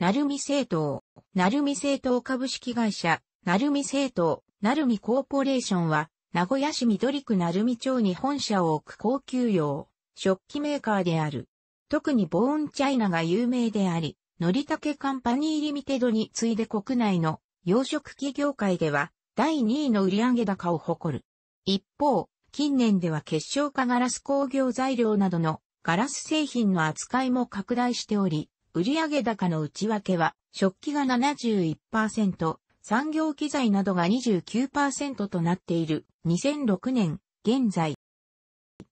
なるみ製党、なるみ製党株式会社、なるみ製党、なるみコーポレーションは、名古屋市緑区なるみ町に本社を置く高級用、食器メーカーである。特にボーンチャイナが有名であり、のりたけカンパニーリミテドに次いで国内の養殖企業界では第2位の売上高を誇る。一方、近年では結晶化ガラス工業材料などのガラス製品の扱いも拡大しており、売上高の内訳は、食器が71%、産業機材などが29%となっている2006年現在。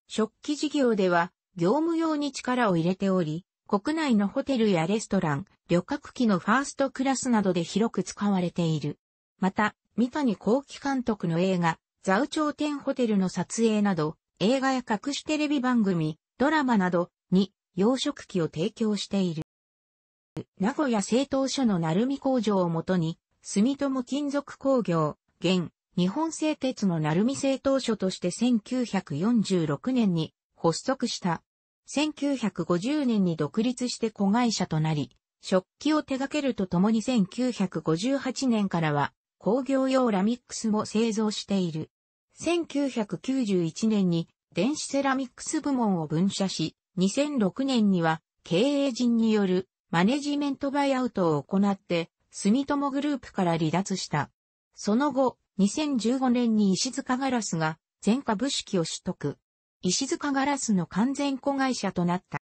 食器事業では業務用に力を入れており、国内のホテルやレストラン、旅客機のファーストクラスなどで広く使われている。また、三谷幸喜監督の映画、ザウ頂点ホテルの撮影など、映画や各種テレビ番組、ドラマなどに洋食器を提供している。名古屋製陶所の鳴海工場をもとに、住友金属工業、現、日本製鉄の鳴海製陶所として1946年に発足した。1950年に独立して子会社となり、食器を手掛けるとともに1958年からは工業用ラミックスも製造している。1991年に電子セラミックス部門を分社し、2006年には経営陣によるマネジメントバイアウトを行って、住友グループから離脱した。その後、2015年に石塚ガラスが全株式を取得。石塚ガラスの完全子会社となった。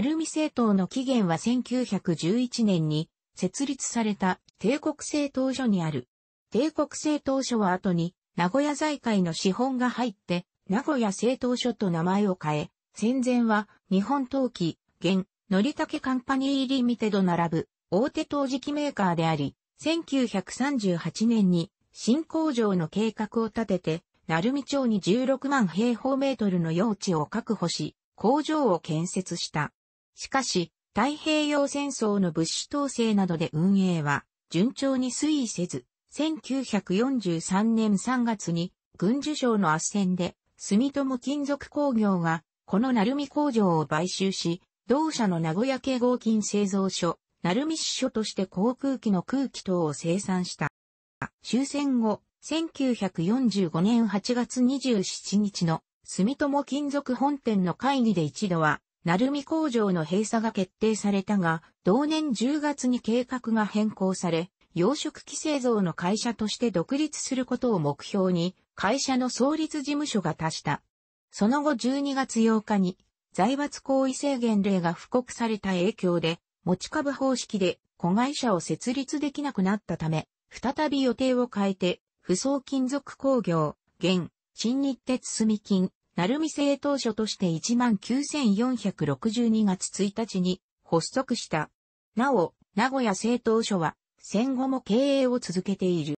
るみ政党の起源は1911年に設立された帝国政党所にある。帝国政党所は後に名古屋財界の資本が入って名古屋政党所と名前を変え、戦前は日本陶器、現のりたけカンパニーリミテド並ぶ大手陶磁器メーカーであり、1938年に新工場の計画を立てて、鳴海町に16万平方メートルの用地を確保し、工場を建設した。しかし、太平洋戦争の物資統制などで運営は順調に推移せず、1943年3月に軍需省の圧戦で住友金属工業がこの鳴海工場を買収し、同社の名古屋系合金製造所、鳴海支所として航空機の空気等を生産した。終戦後、1945年8月27日の住友金属本店の会議で一度は、鳴海工場の閉鎖が決定されたが、同年10月に計画が変更され、養殖機製造の会社として独立することを目標に、会社の創立事務所が達した。その後12月8日に、財閥行為制限令が布告された影響で、持ち株方式で子会社を設立できなくなったため、再び予定を変えて、不送金属工業、現、新日鉄住金、鳴海製当初として19,462月1日に発足した。なお、名古屋製当所は戦後も経営を続けている。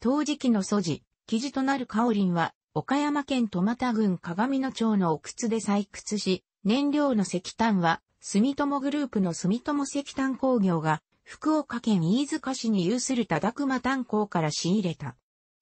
当時期の素地、記事となる香林は岡山県戸又郡鏡野町の奥津で採掘し、燃料の石炭は、住友グループの住友石炭工業が、福岡県飯塚市に有する田熊炭鉱から仕入れた。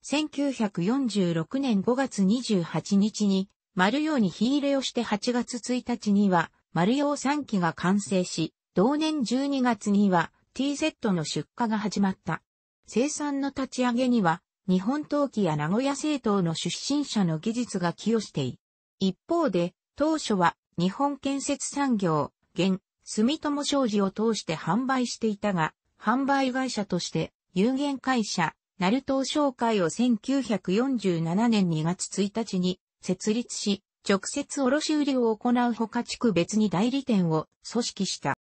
1946年5月28日に、丸用に火入れをして8月1日には、丸用3機が完成し、同年12月には T セットの出荷が始まった。生産の立ち上げには日本陶器や名古屋製陶の出身者の技術が寄与してい。一方で、当初は日本建設産業、現、住友商事を通して販売していたが、販売会社として有限会社、ナルト商会を1947年2月1日に設立し、直接卸売を行うほか地区別に代理店を組織した。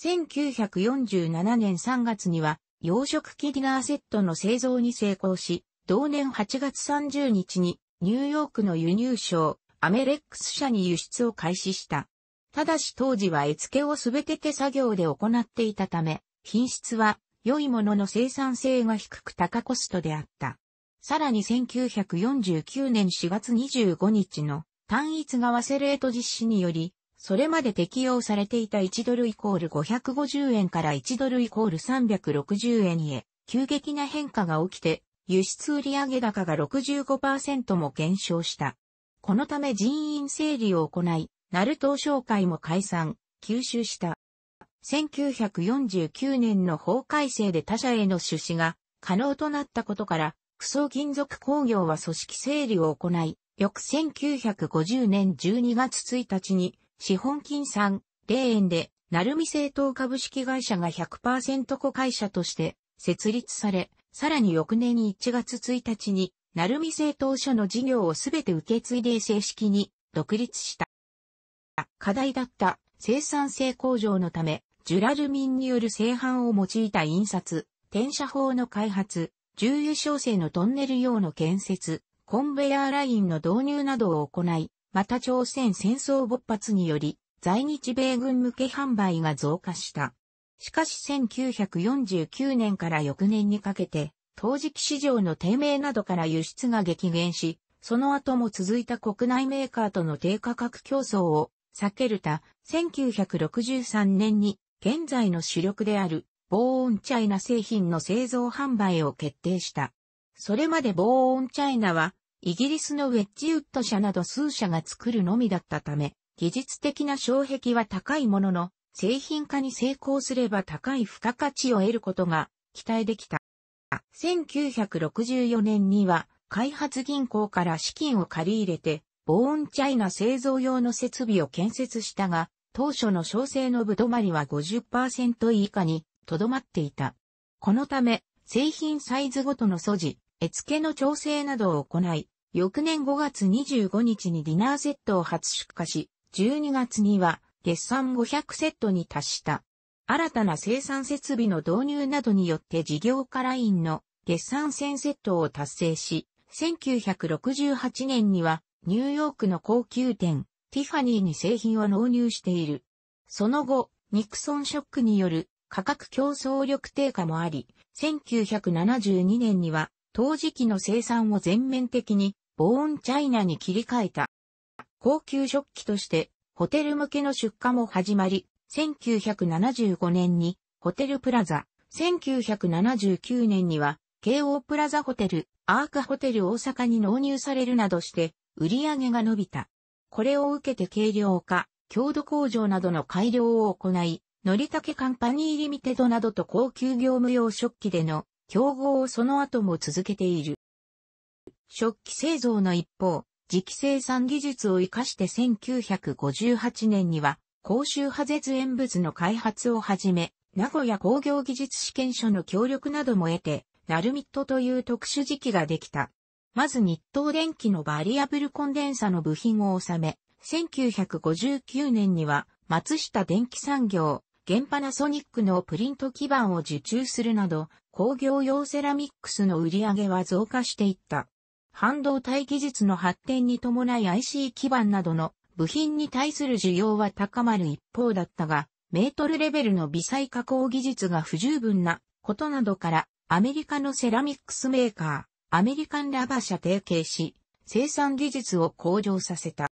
1947年3月には養殖機ディナーセットの製造に成功し、同年8月30日にニューヨークの輸入商アメレックス社に輸出を開始した。ただし当時は絵付けをすべて手作業で行っていたため、品質は良いものの生産性が低く高コストであった。さらに1949年4月25日の単一側セレート実施により、それまで適用されていた1ドルイコール550円から1ドルイコール360円へ、急激な変化が起きて、輸出売上高が65%も減少した。このため人員整理を行い、ナルト商会も解散、吸収した。1949年の法改正で他社への出資が可能となったことから、クソ金属工業は組織整理を行い、翌1950年12月1日に資本金3、0円で、成美製糖株式会社が100%子会社として設立され、さらに翌年に1月1日に、成美製糖所の事業をすべて受け継いで正式に独立した。課題だった生産性向上のため、ジュラルミンによる製版を用いた印刷、転写法の開発、重油焼成のトンネル用の建設、コンベヤーラインの導入などを行い、また朝鮮戦争勃発により、在日米軍向け販売が増加した。しかし1949年から翌年にかけて、陶磁器市場の低迷などから輸出が激減し、その後も続いた国内メーカーとの低価格競争を避けるた、1963年に現在の主力である防音チャイナ製品の製造販売を決定した。それまで防音チャイナはイギリスのウェッジウッド社など数社が作るのみだったため、技術的な障壁は高いものの、製品化に成功すれば高い付加価値を得ることが期待できた。1964年には、開発銀行から資金を借り入れて、ボーンチャイナ製造用の設備を建設したが、当初の小生のぶどまりは50%以下にとどまっていた。このため、製品サイズごとの素地、絵付けの調整などを行い、翌年5月25日にディナーセットを初出荷し、12月には月産500セットに達した。新たな生産設備の導入などによって事業家ラインの月産1000セットを達成し、1968年にはニューヨークの高級店、ティファニーに製品を納入している。その後、ニクソンショックによる価格競争力低下もあり、1972年には陶磁器の生産を全面的にボーンチャイナに切り替えた。高級食器としてホテル向けの出荷も始まり、1975年にホテルプラザ、1979年には京王プラザホテル、アークホテル大阪に納入されるなどして売り上げが伸びた。これを受けて軽量化、強度工場などの改良を行い、乗りたカンパニーリミテドなどと高級業務用食器での競合をその後も続けている。食器製造の一方、磁気生産技術を活かして1958年には、公衆波絶縁物の開発をはじめ、名古屋工業技術試験所の協力なども得て、ナルミットという特殊磁期ができた。まず日東電機のバリアブルコンデンサの部品を収め、1959年には松下電気産業、現パナソニックのプリント基板を受注するなど、工業用セラミックスの売り上げは増加していった。半導体技術の発展に伴い IC 基板などの部品に対する需要は高まる一方だったが、メートルレベルの微細加工技術が不十分なことなどから、アメリカのセラミックスメーカー、アメリカンラバ社提携し、生産技術を向上させた。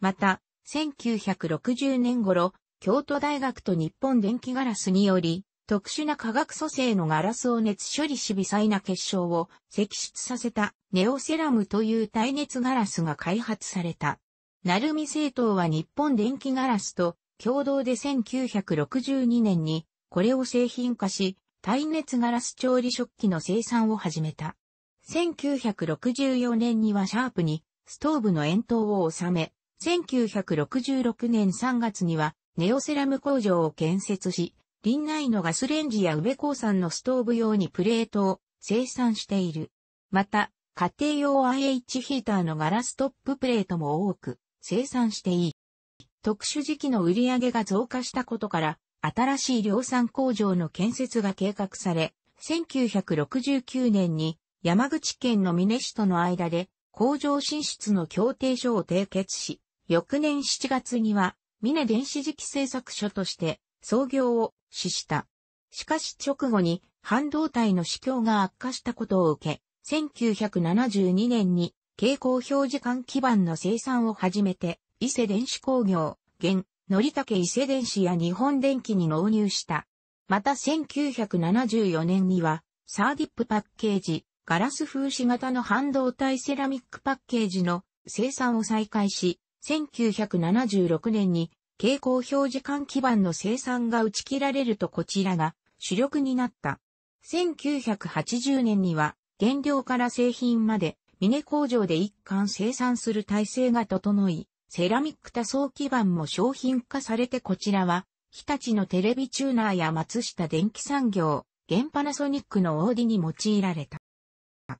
また、1960年頃、京都大学と日本電気ガラスにより、特殊な化学組成のガラスを熱処理し微細な結晶を析出させたネオセラムという耐熱ガラスが開発された。ルミ製糖は日本電気ガラスと共同で1962年にこれを製品化し、耐熱ガラス調理食器の生産を始めた。1964年にはシャープにストーブの円筒を収め、1966年3月にはネオセラム工場を建設し、林内のガスレンジや宇部鉱山のストーブ用にプレートを生産している。また、家庭用 IH ヒーターのガラストッププレートも多く生産していい。特殊時期の売り上げが増加したことから、新しい量産工場の建設が計画され、1969年に山口県の美祢市との間で工場進出の協定書を締結し、翌年7月には峰電子磁気製作所として創業を死した。しかし直後に半導体の市況が悪化したことを受け、1972年に蛍光表示管基板の生産を始めて、伊勢電子工業、現、乗り伊勢電子や日本電機に納入した。また1974年には、サーディップパッケージ、ガラス風刺型の半導体セラミックパッケージの生産を再開し、1976年に蛍光表示管基板の生産が打ち切られるとこちらが主力になった。1980年には原料から製品まで峰工場で一貫生産する体制が整い、セラミック多層基板も商品化されてこちらは、日立のテレビチューナーや松下電機産業、原パナソニックのオーディに用いられた。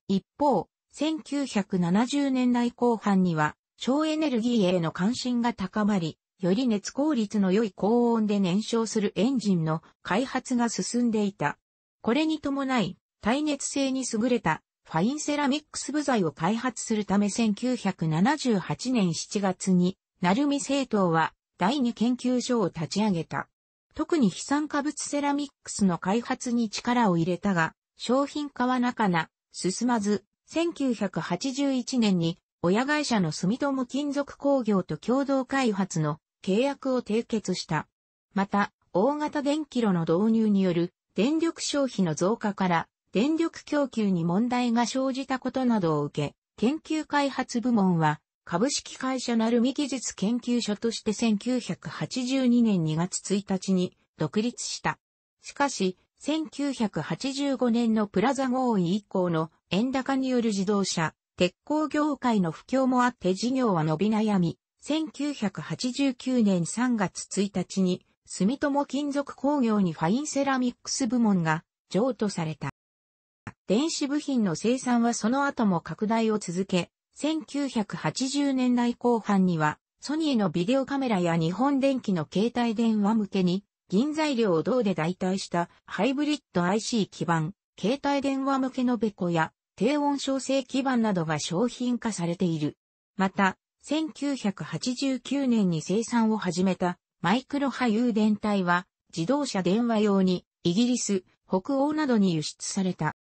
一方、1970年代後半には、省エネルギーへの関心が高まり、より熱効率の良い高温で燃焼するエンジンの開発が進んでいた。これに伴い、耐熱性に優れたファインセラミックス部材を開発するため1978年7月に、ナルミ政党は第二研究所を立ち上げた。特に非酸化物セラミックスの開発に力を入れたが、商品化はなかな、進まず、1981年に親会社の住友金属工業と共同開発の契約を締結した。また、大型電気炉の導入による電力消費の増加から電力供給に問題が生じたことなどを受け、研究開発部門は株式会社なるみ技術研究所として1982年2月1日に独立した。しかし、1985年のプラザ合意以降の円高による自動車、鉄鋼業界の不況もあって事業は伸び悩み、1989年3月1日に、住友金属工業にファインセラミックス部門が譲渡された。電子部品の生産はその後も拡大を続け、1980年代後半には、ソニーのビデオカメラや日本電機の携帯電話向けに、銀材料を銅で代替したハイブリッド IC 基盤、携帯電話向けのベコや低温焼成基板などが商品化されている。また、1989年に生産を始めたマイクロ波誘電体は自動車電話用にイギリス、北欧などに輸出された。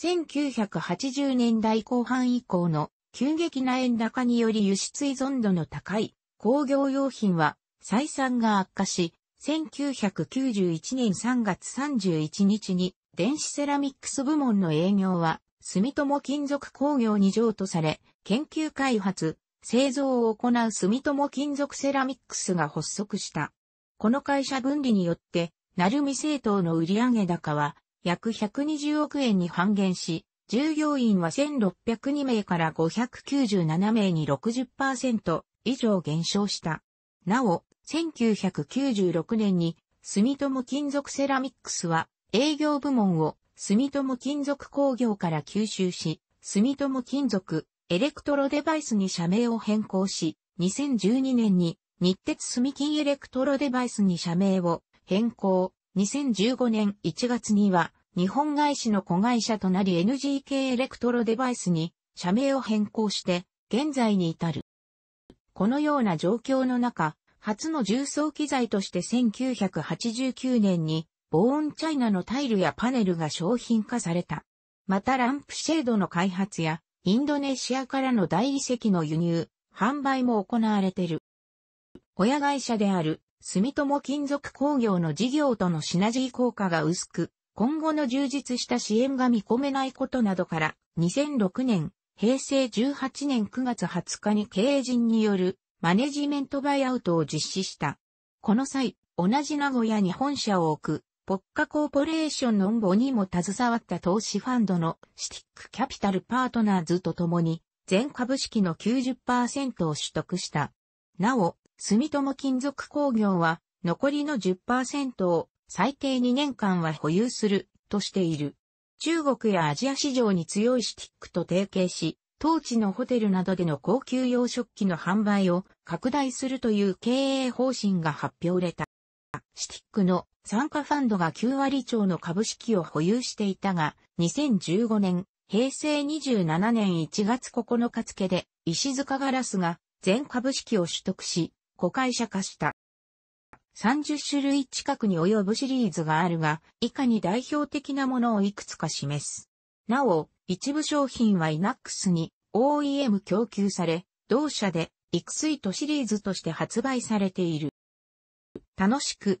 1980年代後半以降の急激な円高により輸出依存度の高い工業用品は採算が悪化し、1991年3月31日に電子セラミックス部門の営業は、住友金属工業に譲渡され、研究開発、製造を行う住友金属セラミックスが発足した。この会社分離によって、鳴海製糖の売上高は約120億円に半減し、従業員は1602名から597名に60%以上減少した。なお、1996年に住友金属セラミックスは営業部門を住友金属工業から吸収し、住友金属、エレクトロデバイスに社名を変更し、2012年に日鉄住金エレクトロデバイスに社名を変更。2015年1月には日本外資の子会社となり NGK エレクトロデバイスに社名を変更して現在に至る。このような状況の中、初の重装機材として1989年にオーンチャイナのタイルやパネルが商品化された。またランプシェードの開発や、インドネシアからの大理石の輸入、販売も行われてる。親会社である、住友金属工業の事業とのシナジー効果が薄く、今後の充実した支援が見込めないことなどから、2006年、平成18年9月20日に経営陣によるマネジメントバイアウトを実施した。この際、同じ名古屋に本社を置くポッカコーポレーションのンボにも携わった投資ファンドのシティックキャピタルパートナーズと共に全株式の90%を取得した。なお、住友金属工業は残りの10%を最低2年間は保有するとしている。中国やアジア市場に強いシティックと提携し、当地のホテルなどでの高級洋食器の販売を拡大するという経営方針が発表された。シティックの参加ファンドが9割超の株式を保有していたが、2015年、平成27年1月9日付で、石塚ガラスが全株式を取得し、子会社化した。30種類近くに及ぶシリーズがあるが、以下に代表的なものをいくつか示す。なお、一部商品はイナックスに OEM 供給され、同社で、イクスイートシリーズとして発売されている。楽しく、